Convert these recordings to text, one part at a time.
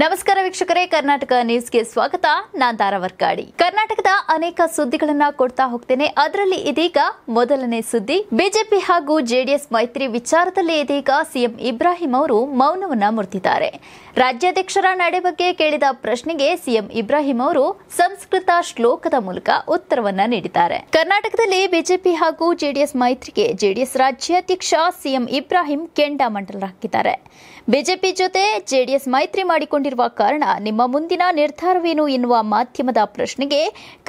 ನಮಸ್ಕಾರ ವೀಕ್ಷಕರೇ ಕರ್ನಾಟಕ ನ್ಯೂಸ್ಗೆ ಸ್ವಾಗತ ನಾನ್ ಧಾರಾವರ್ಗಾಡಿ ಕರ್ನಾಟಕದ ಅನೇಕ ಸುದ್ದಿಗಳನ್ನ ಕೊಡ್ತಾ ಹೋಗ್ತೇನೆ ಅದರಲ್ಲಿ ಇದೀಗ ಮೊದಲನೇ ಸುದ್ದಿ ಬಿಜೆಪಿ ಹಾಗೂ ಜೆಡಿಎಸ್ ಮೈತ್ರಿ ವಿಚಾರದಲ್ಲಿ ಇದೀಗ ಸಿಎಂ ಇಬ್ರಾಹಿಂ ಅವರು ಮೌನವನ್ನ ಮುರಿದಿದ್ದಾರೆ ರಾಜ್ಯಾಧ್ಯಕ್ಷರ ನಡೆ ಬಗ್ಗೆ ಕೇಳಿದ ಪ್ರಶ್ನೆಗೆ ಸಿಎಂ ಇಬ್ರಾಹಿಂ ಅವರು ಸಂಸ್ಕೃತ ಶ್ಲೋಕದ ಮೂಲಕ ಉತ್ತರವನ್ನ ನೀಡಿದ್ದಾರೆ ಕರ್ನಾಟಕದಲ್ಲಿ ಬಿಜೆಪಿ ಹಾಗೂ ಜೆಡಿಎಸ್ ಮೈತ್ರಿಗೆ ಜೆಡಿಎಸ್ ರಾಜ್ಯಾಧ್ಯಕ್ಷ ಸಿಎಂ ಇಬ್ರಾಹಿಂ ಮಂಡಲ ಹಾಕಿದ್ದಾರೆ ಬಿಜೆಪಿ ಜೊತೆ ಜೆಡಿಎಸ್ ಮೈತ್ರಿ ಮಾಡಿಕೊಂಡು ಕೈಗೊಂಡಿರುವ ಕಾರಣ ನಿಮ್ಮ ಮುಂದಿನ ನಿರ್ಧಾರವೇನು ಎನ್ನುವ ಮಾಧ್ಯಮದ ಪ್ರಶ್ನೆಗೆ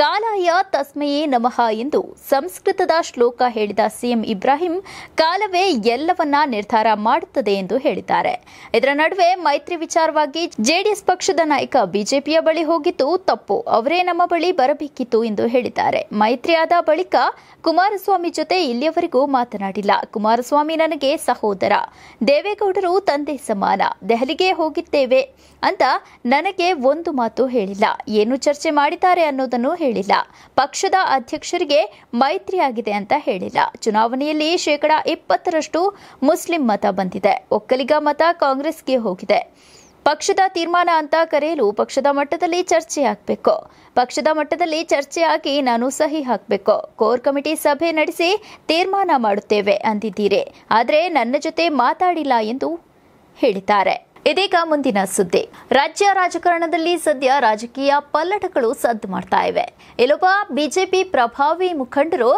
ಕಾಲಾಯ ತಸ್ಮೆಯೇ ನಮಃ ಎಂದು ಸಂಸ್ಕೃತದ ಶ್ಲೋಕ ಹೇಳಿದ ಸಿಎಂ ಇಬ್ರಾಹಿಂ ಕಾಲವೇ ಎಲ್ಲವನ್ನ ನಿರ್ಧಾರ ಮಾಡುತ್ತದೆ ಎಂದು ಹೇಳಿದ್ದಾರೆ ಇದರ ನಡುವೆ ಮೈತ್ರಿ ವಿಚಾರವಾಗಿ ಜೆಡಿಎಸ್ ಪಕ್ಷದ ನಾಯಕ ಬಿಜೆಪಿಯ ಬಳಿ ಹೋಗಿದ್ದು ತಪ್ಪು ಅವರೇ ನಮ್ಮ ಬಳಿ ಬರಬೇಕಿತ್ತು ಎಂದು ಹೇಳಿದ್ದಾರೆ ಮೈತ್ರಿಯಾದ ಬಳಿಕ ಕುಮಾರಸ್ವಾಮಿ ಜೊತೆ ಇಲ್ಲಿಯವರೆಗೂ ಮಾತನಾಡಿಲ್ಲ ಕುಮಾರಸ್ವಾಮಿ ನನಗೆ ಸಹೋದರ ದೇವೇಗೌಡರು ತಂದೆ ಸಮಾನ ದೆಹಲಿಗೆ ಹೋಗಿದ್ದೇವೆ ಅಂತ ನನಗೆ ಒಂದು ಮಾತು ಹೇಳಿಲ್ಲ ಏನು ಚರ್ಚೆ ಮಾಡಿದ್ದಾರೆ ಅನ್ನೋದನ್ನು ಹೇಳಿಲ್ಲ ಪಕ್ಷದ ಅಧ್ಯಕ್ಷರಿಗೆ ಮೈತ್ರಿಯಾಗಿದೆ ಅಂತ ಹೇಳಿಲ್ಲ ಚುನಾವಣೆಯಲ್ಲಿ ಶೇಕಡಾ ಇಪ್ಪತ್ತರಷ್ಟು ಮುಸ್ಲಿಂ ಮತ ಬಂದಿದೆ ಒಕ್ಕಲಿಗ ಮತ ಕಾಂಗ್ರೆಸ್ಗೆ ಹೋಗಿದೆ ಪಕ್ಷದ ತೀರ್ಮಾನ ಅಂತ ಕರೆಯಲು ಪಕ್ಷದ ಮಟ್ಟದಲ್ಲಿ ಚರ್ಚೆ ಆಗಬೇಕು ಪಕ್ಷದ ಮಟ್ಟದಲ್ಲಿ ಚರ್ಚೆ ಆಗಿ ನಾನು ಸಹಿ ಹಾಕಬೇಕು ಕೋರ್ ಕಮಿಟಿ ಸಭೆ ನಡೆಸಿ ತೀರ್ಮಾನ ಮಾಡುತ್ತೇವೆ ಅಂದಿದ್ದೀರಿ ಆದರೆ ನನ್ನ ಜೊತೆ ಮಾತಾಡಿಲ್ಲ ಎಂದು ಹೇಳಿದ್ದಾರೆ ಇದೀಗ ಮುಂದಿನ ಸುದ್ದಿ ರಾಜ್ಯ ರಾಜಕಾರಣದಲ್ಲಿ ಸದ್ಯ ರಾಜಕೀಯ ಪಲ್ಲಟಗಳು ಸದ್ದು ಮಾಡ್ತಾ ಇವೆ ಇಲ್ಲೊಬ್ಬ ಬಿಜೆಪಿ ಪ್ರಭಾವಿ ಮುಖಂಡರು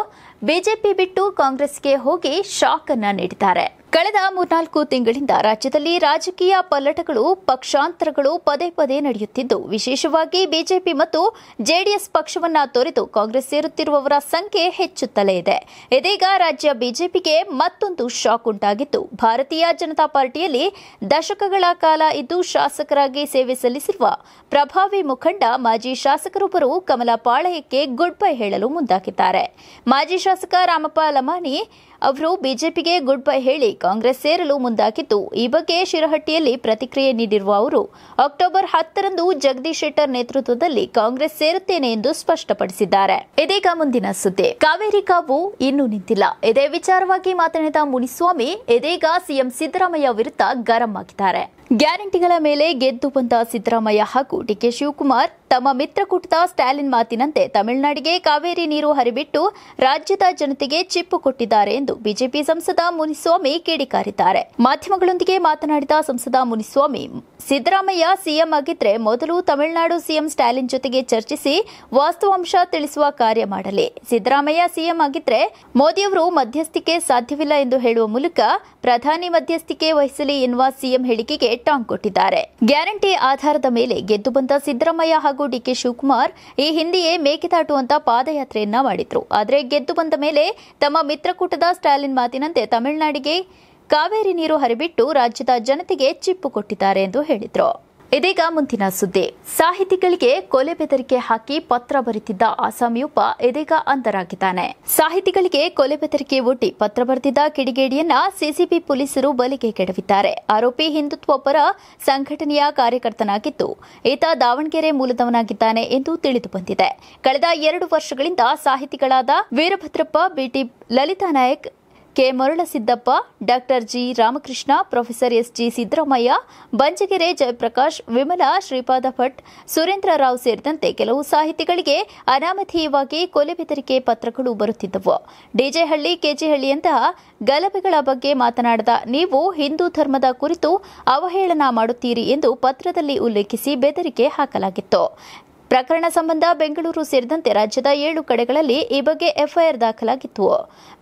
ಬಿಜೆಪಿ ಬಿಟ್ಟು ಕಾಂಗ್ರೆಸ್ಗೆ ಹೋಗಿ ಶಾಕ್ ಅನ್ನ ನೀಡಿದ್ದಾರೆ ಕಳೆದ ಮೂರ್ನಾಲ್ಕು ತಿಂಗಳಿಂದ ರಾಜ್ಯದಲ್ಲಿ ರಾಜಕೀಯ ಪಲ್ಲಟಗಳು ಪಕ್ಷಾಂತರಗಳು ಪದೇ ಪದೇ ನಡೆಯುತ್ತಿದ್ದು ವಿಶೇಷವಾಗಿ ಬಿಜೆಪಿ ಮತ್ತು ಜೆಡಿಎಸ್ ಪಕ್ಷವನ್ನ ತೊರೆದು ಕಾಂಗ್ರೆಸ್ ಸೇರುತ್ತಿರುವವರ ಸಂಖ್ಯೆ ಹೆಚ್ಚುತ್ತಲೇ ಇದೆ ಇದೀಗ ರಾಜ್ಯ ಬಿಜೆಪಿಗೆ ಮತ್ತೊಂದು ಶಾಕ್ ಉಂಟಾಗಿದ್ದು ಭಾರತೀಯ ಜನತಾ ಪಾರ್ಟಿಯಲ್ಲಿ ದಶಕಗಳ ಕಾಲ ಇದ್ದು ಶಾಸಕರಾಗಿ ಸೇವೆ ಸಲ್ಲಿಸಿರುವ ಪ್ರಭಾವಿ ಮುಖಂಡ ಮಾಜಿ ಶಾಸಕರೊಬ್ಬರು ಕಮಲ ಪಾಳಯಕ್ಕೆ ಗುಡ್ ಬೈ ಹೇಳಲು ಮುಂದಾಗಿದ್ದಾರೆ ಮಾಜಿ ಶಾಸಕ ರಾಮಪ್ಪ ಲಮಾನಿ ಅವರು ಬಿಜೆಪಿಗೆ ಗುಡ್ ಬೈ ಹೇಳಿ ಕಾಂಗ್ರೆಸ್ ಸೇರಲು ಮುಂದಾಗಿದ್ದು ಈ ಬಗ್ಗೆ ಶಿರಹಟ್ಟಿಯಲ್ಲಿ ಪ್ರತಿಕ್ರಿಯೆ ನೀಡಿರುವ ಅವರು ಅಕ್ಟೋಬರ್ ಹತ್ತರಂದು ಜಗದೀಶ್ ಶೆಟ್ಟರ್ ನೇತೃತ್ವದಲ್ಲಿ ಕಾಂಗ್ರೆಸ್ ಸೇರುತ್ತೇನೆ ಎಂದು ಸ್ಪಷ್ಟಪಡಿಸಿದ್ದಾರೆ ಇದೀಗ ಮುಂದಿನ ಸುದ್ದಿ ಕಾವೇರಿ ಕಾವು ಇನ್ನೂ ನಿಂತಿಲ್ಲ ಇದೇ ವಿಚಾರವಾಗಿ ಮಾತನಾಡಿದ ಮುನಿಸ್ವಾಮಿ ಇದೀಗ ಸಿಎಂ ಸಿದ್ದರಾಮಯ್ಯ ವಿರುದ್ಧ ಗರಂ ಆಗಿದ್ದಾರೆ ಗ್ಯಾರಂಟಿಗಳ ಮೇಲೆ ಗೆದ್ದು ಬಂದ ಸಿದ್ದರಾಮಯ್ಯ ಹಾಗೂ ಡಿಕೆ ಶಿವಕುಮಾರ್ ತಮ್ಮ ಮಿತ್ರಕೂಟದ ಸ್ಟಾಲಿನ್ ಮಾತಿನಂತೆ ತಮಿಳುನಾಡಿಗೆ ಕಾವೇರಿ ನೀರು ಹರಿಬಿಟ್ಟು ರಾಜ್ಯದ ಜನತೆಗೆ ಚಿಪ್ಪು ಕೊಟ್ಟಿದ್ದಾರೆ ಎಂದು ಬಿಜೆಪಿ ಸಂಸದ ಮುನಿಸ್ವಾಮಿ ಕಿಡಿಕಾರಿದ್ದಾರೆ ಮಾಧ್ಯಮಗಳೊಂದಿಗೆ ಮಾತನಾಡಿದ ಸಂಸದ ಮುನಿಸ್ವಾಮಿ ಸಿದ್ದರಾಮಯ್ಯ ಸಿಎಂ ಆಗಿದ್ರೆ ಮೊದಲು ತಮಿಳುನಾಡು ಸಿಎಂ ಸ್ಟಾಲಿನ್ ಜೊತೆಗೆ ಚರ್ಚಿಸಿ ವಾಸ್ತವಾಂಶ ತಿಳಿಸುವ ಕಾರ್ಯ ಮಾಡಲಿ ಸಿದ್ದರಾಮಯ್ಯ ಸಿಎಂ ಆಗಿದ್ರೆ ಮೋದಿಯವರು ಮಧ್ಯಸ್ಥಿಕೆ ಸಾಧ್ಯವಿಲ್ಲ ಎಂದು ಹೇಳುವ ಮೂಲಕ ಪ್ರಧಾನಿ ಮಧ್ಯಸ್ಥಿಕೆ ವಹಿಸಲಿ ಎನ್ನುವ ಸಿಎಂ ಹೇಳಿಕೆಗೆ ಟಾಂಗ್ ಕೊಟ್ಟಿದ್ದಾರೆ ಗ್ಯಾರಂಟಿ ಆಧಾರದ ಮೇಲೆ ಗೆದ್ದು ಬಂದ ಸಿದ್ದರಾಮಯ್ಯ ಹಾಗೂ ಡಿಕೆ ಶಿವಕುಮಾರ್ ಈ ಹಿಂದೆಯೇ ಮೇಕೆದಾಟು ಅಂತ ಪಾದಯಾತ್ರೆಯನ್ನ ಮಾಡಿದ್ರು ಆದರೆ ಗೆದ್ದು ಬಂದ ಮೇಲೆ ತಮ್ಮ ಮಿತ್ರಕೂಟದ ಸ್ಟಾಲಿನ್ ಮಾತಿನಂತೆ ತಮಿಳುನಾಡಿಗೆ ಕಾವೇರಿ ನೀರು ಹರಿಬಿಟ್ಟು ರಾಜ್ಯದ ಜನತೆಗೆ ಚಿಪ್ಪು ಕೊಟ್ಟಿದ್ದಾರೆ ಎಂದು ಹೇಳಿದರು ಇದೀಗ ಮುಂದಿನ ಸುದ್ದಿ ಸಾಹಿತಿಗಳಿಗೆ ಕೊಲೆ ಬೆದರಿಕೆ ಹಾಕಿ ಪತ್ರ ಬರೆದಿದ್ದ ಆಸಾಮಿಯೊಬ್ಬ ಇದೀಗ ಅಂತರಾಗಿದ್ದಾನೆ ಸಾಹಿತಿಗಳಿಗೆ ಕೊಲೆ ಬೆದರಿಕೆ ಒಡ್ಡಿ ಪತ್ರ ಬರೆದಿದ್ದ ಕಿಡಿಗೇಡಿಯನ್ನ ಸಿಸಿಬಿ ಪೊಲೀಸರು ಬಲಿಗೆ ಕೆಡವಿದ್ದಾರೆ ಆರೋಪಿ ಹಿಂದುತ್ವ ಪರ ಸಂಘಟನೆಯ ಕಾರ್ಯಕರ್ತನಾಗಿದ್ದು ಈತ ದಾವಣಗೆರೆ ಮೂಲದವನಾಗಿದ್ದಾನೆ ಎಂದು ತಿಳಿದು ಬಂದಿದೆ ಕಳೆದ ಎರಡು ವರ್ಷಗಳಿಂದ ಸಾಹಿತಿಗಳಾದ Veerabhadrappa B T Lalitha Nayak K Marulasiddappa doctor G Ramakrishna professor S G Siddaramaiah Banjagere Jayaprakash Vimala Shripada Bhat Surendra Rao ಸೇರಿದಂತೆ ಕೆಲವು ಸಾಹಿತಿಗಳಿಗೆ ಅನಾಮಧೇಯವಾಗಿ ಕೊಲೆ ಬೆದರಿಕೆ ಪತ್ರಗಳು ಬರುತ್ತಿದ್ದವು ಡಿಜೆಹಳ್ಳಿ ಕೆಜೆಹಳ್ಳಿಯಂತಹ ಗಲಭೆಗಳ ಬಗ್ಗೆ ಮಾತನಾಡಿದ ನೀವು ಹಿಂದೂ ಧರ್ಮದ ಕುರಿತು ಅವಹೇಳನ ಮಾಡುತ್ತೀರಿ ಎಂದು ಪತ್ರದಲ್ಲಿ ಉಲ್ಲೇಖಿಸಿ ಬೆದರಿಕೆ ಹಾಕಲಾಗಿತ್ತು ಪ್ರಕರಣ ಸಂಬಂಧ ಬೆಂಗಳೂರು ಸೇರಿದಂತೆ ರಾಜ್ಯದ ಏಳು ಕಡೆಗಳಲ್ಲಿ ಈ ಬಗ್ಗೆ ಎಫ್ಐಆರ್ ದಾಖಲಾಗಿತ್ತು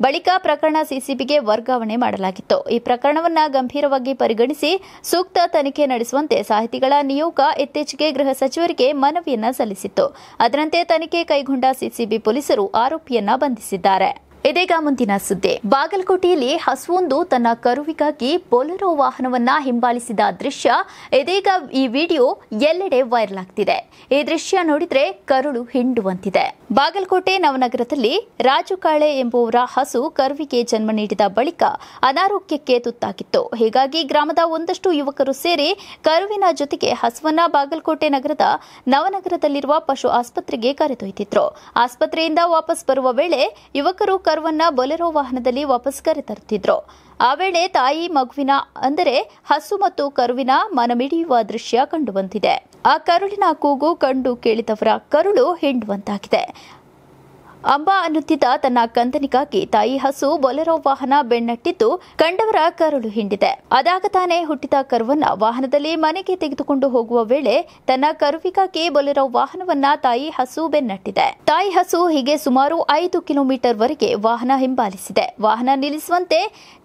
ಬಳಿಕ ಪ್ರಕರಣ ಸಿಸಿಬಿಗೆ ವರ್ಗಾವಣೆ ಮಾಡಲಾಗಿತ್ತು ಈ ಪ್ರಕರಣವನ್ನು ಗಂಭೀರವಾಗಿ ಪರಿಗಣಿಸಿ ಸೂಕ್ತ ತನಿಖೆ ನಡೆಸುವಂತೆ ಸಾಹಿತಿಗಳ ನಿಯೋಗ ಇತ್ತೀಚೆಗೆ ಗೃಹ ಸಚಿವರಿಗೆ ಮನವಿಯನ್ನ ಸಲ್ಲಿಸಿತ್ತು ಅದರಂತೆ ತನಿಖೆ ಕೈಗೊಂಡ ಸಿಸಿಬಿ ಪೊಲೀಸರು ಆರೋಪಿಯನ್ನ ಬಂಧಿಸಿದ್ದಾರೆ ಇದೀಗ ಮುಂದಿನ ಸುದ್ದಿ ಬಾಗಲಕೋಟೆಯಲ್ಲಿ ಹಸುವೊಂದು ತನ್ನ ಕರುವಿಗಾಗಿ ಬೊಲೆರೋ ವಾಹನವನ್ನ ಹಿಂಬಾಲಿಸಿದ ದೃಶ್ಯ ಇದೀಗ ಈ ವಿಡಿಯೋ ಎಲ್ಲೆಡೆ ವೈರಲ್ ಆಗ್ತಿದೆ ಈ ದೃಶ್ಯ ನೋಡಿದ್ರೆ ಕರುಳು ಹಿಂಡುವಂತಿದೆ ಬಾಗಲಕೋಟೆ ನವನಗರದಲ್ಲಿ ರಾಜುಕಾಳೆ ಎಂಬುವರ ಹಸು ಕರುವಿಗೆ ಜನ್ಮ ನೀಡಿದ ಬಳಿಕ ಅನಾರೋಗ್ಯಕ್ಕೆ ತುತ್ತಾಗಿತ್ತು ಹೀಗಾಗಿ ಗ್ರಾಮದ ಒಂದಷ್ಟು ಯುವಕರು ಸೇರಿ ಕರುವಿನ ಜೊತೆಗೆ ಹಸುವನ್ನ ಬಾಗಲಕೋಟೆ ನಗರದ ನವನಗರದಲ್ಲಿರುವ ಪಶು ಆಸ್ಪತ್ರೆಗೆ ಕರೆದೊಯ್ದಿದ್ರು ಆಸ್ಪತ್ರೆಯಿಂದ ವಾಪಸ್ ಬರುವ ವೇಳೆ ಯುವಕರು ಕರುವನ್ನ ಬೊಲೆರೋ ವಾಹನದಲ್ಲಿ ವಾಪಸ್ ಕರೆತರುತ್ತಿದ್ರು ಆ ವೇಳೆ ತಾಯಿ ಮಗುವಿನ ಅಂದರೆ ಹಸು ಮತ್ತು ಕರುವಿನ ಮನಮಿಡಿಯುವ ದೃಶ್ಯ ಕಂಡುಬಂದಿದೆ ಆ ಕರುಳಿನ ಕೂಗು ಕಂಡು ಕೇಳಿದವರ ಕರುಳು ಹಿಂಡುವಂತಾಗಿದೆ ಅಂಬಾ ಅನ್ನುತ್ತಿದ್ದ ತನ್ನ ಕಂದನಿಗಾಗಿ ತಾಯಿ ಹಸು ಬೊಲೆರೋ ವಾಹನ ಬೆನ್ನಟ್ಟಿದ್ದು ಕಂಡವರ ಕರುಳು ಹಿಂಡಿದೆ ಅದಾಗ ತಾನೇ ಹುಟ್ಟಿದ ಕರುವನ್ನ ವಾಹನದಲ್ಲಿ ಮನೆಗೆ ತೆಗೆದುಕೊಂಡು ಹೋಗುವ ವೇಳೆ ತನ್ನ ಕರುವಿಗಾಗಿ ಬೊಲೆರೋ ವಾಹನವನ್ನ ತಾಯಿ ಹಸು ಬೆನ್ನಟ್ಟಿದೆ ತಾಯಿ ಹಸು ಹೀಗೆ ಸುಮಾರು ಐದು ಕಿಲೋಮೀಟರ್ ವರೆಗೆ ವಾಹನ ಹಿಂಬಾಲಿಸಿದೆ ವಾಹನ ನಿಲ್ಲಿಸುವಂತೆ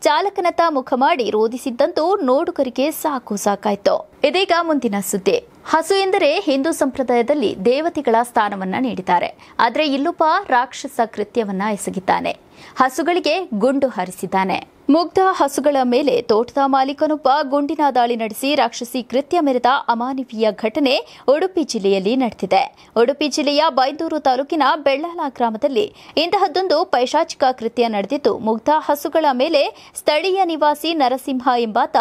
ಚಾಲಕನತ್ತ ಮುಖ ಮಾಡಿ ರೋಧಿಸಿದ್ದಂತೂ ನೋಡುಗರಿಗೆ ಸಾಕು ಸಾಕಾಯ್ತು ಇದೀಗ ಮುಂದಿನ ಸುದ್ದಿ ಹಸು ಎಂದರೆ ಹಿಂದೂ ಸಂಪ್ರದಾಯದಲ್ಲಿ ದೇವತೆಗಳ ಸ್ಥಾನವನ್ನ ನೀಡಿದ್ದಾರೆ ಆದರೆ ಇಲ್ಲೊಬ್ಬ ರಾಕ್ಷಸ ಕೃತ್ಯವನ್ನ ಎಸಗಿದ್ದಾನೆ ಹಸುಗಳಿಗೆ ಗುಂಡು ಹಾರಿಸಿದ್ದಾನೆ ಮುಗ್ಧ ಹಸುಗಳ ಮೇಲೆ ತೋಟದ ಮಾಲೀಕನೊಬ್ಬ ಗುಂಡಿನ ದಾಳಿ ನಡೆಸಿ ರಾಕ್ಷಸಿ ಕೃತ್ಯ ಮೆರೆದ ಅಮಾನವೀಯ ಘಟನೆ ಉಡುಪಿ ಜಿಲ್ಲೆಯಲ್ಲಿ ನಡೆದಿದೆ ಉಡುಪಿ ಜಿಲ್ಲೆಯ ಬೈಂದೂರು ತಾಲೂಕಿನ ಬೆಳ್ಳಾಲ ಗ್ರಾಮದಲ್ಲಿ ಇಂತಹದ್ದೊಂದು ಪೈಶಾಚಿಕ ಕೃತ್ಯ ನಡೆದಿದ್ದು ಮುಗ್ಧ ಹಸುಗಳ ಮೇಲೆ ಸ್ಥಳೀಯ ನಿವಾಸಿ ನರಸಿಂಹ ಎಂಬಾತ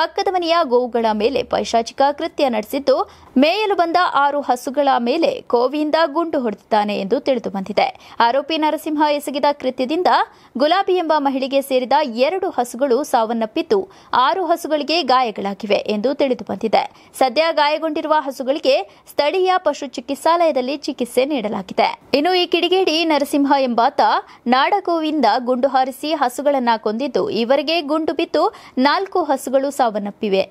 ಪಕ್ಕದ ಮನೆಯ ಗೋವುಗಳ ಮೇಲೆ ಪೈಶಾಚಿಕ ಕೃತ್ಯ ನಡೆಸಿದ್ದು ಮೇಯಲು ಬಂದ ಆರು ಹಸುಗಳ ಮೇಲೆ ಕೋವಿಯಿಂದ ಗುಂಡು ಹೊಡೆದಿದ್ದಾನೆ ಎಂದು ತಿಳಿದುಬಂದಿದೆ ಆರೋಪಿ ನರಸಿಂಹ ಎಸಗಿದ ಕೃತ್ಯದಿಂದ ಗುಲಾಬಿ ಎಂಬ ಮಹಿಳೆಗೆ ಸೇರಿದ ಎರಡು ಹಸುಗಳು ಸಾವನ್ನಪ್ಪಿದ್ದು ಆರು ಹಸುಗಳಿಗೆ ಗಾಯಗಳಾಗಿವೆ ಎಂದು ತಿಳಿದುಬಂದಿದೆ ಸದ್ಯ ಗಾಯಗೊಂಡಿರುವ ಹಸುಗಳಿಗೆ ಸ್ಥಳೀಯ ಪಶು ಚಿಕಿತ್ಸಾಲಯದಲ್ಲಿ ಚಿಕಿತ್ಸೆ ನೀಡಲಾಗಿದೆ ಇನ್ನು ಈ ಕಿಡಿಗೇಡಿ ನರಸಿಂಹ ಎಂಬಾತ ನಾಡಗೋವಿಂದ ಗುಂಡು ಹಾರಿಸಿ ಹಸುಗಳನ್ನು ಕೊಂದಿದ್ದು ಇವರಿಗೆ ಗುಂಡು ಬಿದ್ದು ನಾಲ್ಕು ಹಸುಗಳು ಸಾವನ್ನಪ್ಪಿವೆ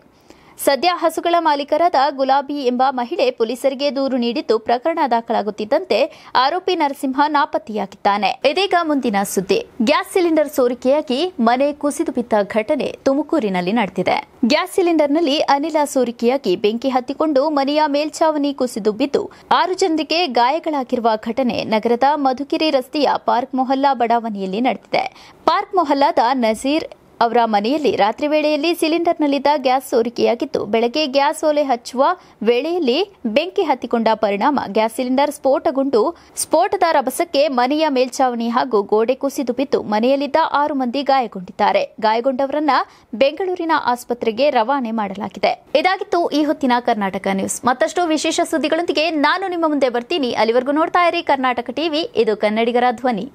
ಸದ್ಯ ಹಸುಗಳ ಮಾಲೀಕರಾದ ಗುಲಾಬಿ ಎಂಬ ಮಹಿಳೆ ಪೊಲೀಸರಿಗೆ ದೂರು ನೀಡಿದ್ದು ಪ್ರಕರಣ ದಾಖಲಾಗುತ್ತಿದ್ದಂತೆ ಆರೋಪಿ ನರಸಿಂಹ ನಾಪತ್ತೆಯಾಗಿದ್ದಾನೆ ಇದೀಗ ಮುಂದಿನ ಸುದ್ದಿ ಗ್ಯಾಸ್ ಸಿಲಿಂಡರ್ ಸೋರಿಕೆಯಾಗಿ ಮನೆ ಕುಸಿದು ಬಿದ್ದ ಘಟನೆ ತುಮಕೂರಿನಲ್ಲಿ ನಡೆದಿದೆ ಗ್ಯಾಸ್ ಸಿಲಿಂಡರ್ನಲ್ಲಿ ಅನಿಲ ಸೋರಿಕೆಯಾಗಿ ಬೆಂಕಿ ಹತ್ತಿಕೊಂಡು ಮನೆಯ ಮೇಲ್ಛಾವಣಿ ಕುಸಿದು ಬಿದ್ದು ಆರು ಜನರಿಗೆ ಗಾಯಗಳಾಗಿರುವ ಘಟನೆ ನಗರದ ಮಧುಕಿರಿ ರಸ್ತೆಯ ಪಾರ್ಕ್ ಮೊಹಲ್ಲಾ ಬಡಾವಣೆಯಲ್ಲಿ ನಡೆದಿದೆ ಪಾರ್ಕ್ ಮೊಹಲ್ಲಾದ ನಜೀರ್ ಅವರ ಮನೆಯಲ್ಲಿ ರಾತ್ರಿ ವೇಳೆಯಲ್ಲಿ ಸಿಲಿಂಡರ್ನಲ್ಲಿದ್ದ ಗ್ಯಾಸ್ ಸೋರಿಕೆಯಾಗಿತ್ತು ಬೆಳಗ್ಗೆ ಗ್ಯಾಸ್ ಒಲೆ ಹಚ್ಚುವ ವೇಳೆಯಲ್ಲಿ ಬೆಂಕಿ ಹತ್ತಿಕೊಂಡ ಪರಿಣಾಮ ಗ್ಯಾಸ್ ಸಿಲಿಂಡರ್ ಸ್ಫೋಟಗೊಂಡು ಸ್ಫೋಟದ ರಭಸಕ್ಕೆ ಮನೆಯ ಮೇಲ್ಛಾವಣಿ ಹಾಗೂ ಗೋಡೆ ಕುಸಿದು ಬಿದ್ದು ಮನೆಯಲ್ಲಿದ್ದ ಆರು ಮಂದಿ ಗಾಯಗೊಂಡಿದ್ದಾರೆ ಗಾಯಗೊಂಡವರನ್ನ ಬೆಂಗಳೂರಿನ ಆಸ್ಪತ್ರೆಗೆ ರವಾನೆ ಮಾಡಲಾಗಿದೆ ಇದಾಗಿತ್ತು ಈ ಹೊತ್ತಿನ ಕರ್ನಾಟಕ ನ್ಯೂಸ್ ಮತ್ತಷ್ಟು ವಿಶೇಷ ಸುದ್ದಿಗಳೊಂದಿಗೆ ನಾನು ನಿಮ್ಮ ಮುಂದೆ ಬರ್ತೀನಿ ಅಲ್ಲಿವರೆಗೂ ನೋಡ್ತಾ ಇರಿ ಕರ್ನಾಟಕ ಟಿವಿ ಇದು ಕನ್ನಡಿಗರ ಧ್ವನಿ